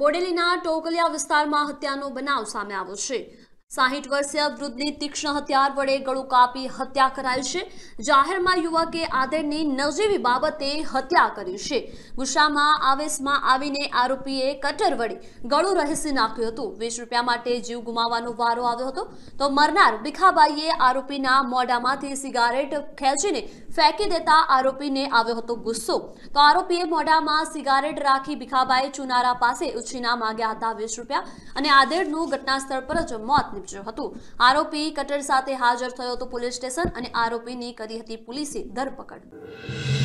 બોડેલીના ટોકલિયા વિસ્તારમાં હત્યાનો બનાવ સામે આવ્યો છે સાહીઠ વર્ષીય વૃદ્ધની તીક્ષ્ણ હથિયાર વડે ગળું કાપી હત્યા કરાઈ છે જાહેરમાં યુવકે આધેડની નજીવી બાબતે હત્યા કરી છે ગુસ્સામાં આવેશમાં આવીને આરોપીએ કટર વડે ગળું રહેસી નાખ્યું હતું વીસ રૂપિયા માટે જીવ ગુમાવવાનો વારો આવ્યો હતો તો મરનાર ભીખાબાઈએ આરોપીના મોઢામાંથી સિગારેટ ખેંચીને ફેંકી દેતા આરોપીને આવ્યો હતો ગુસ્સો તો આરોપીએ મોઢામાં સિગારેટ રાખી ભીખાબાઈ ચુનારા પાસે ઉછીના માગ્યા હતા વીસ રૂપિયા અને આદેડનું ઘટના સ્થળ પર જ મોત નિપજ્યું હતું આરોપી કટર સાથે હાજર થયો હતો પોલીસ સ્ટેશન અને આરોપીની કરી હતી પોલીસે ધરપકડ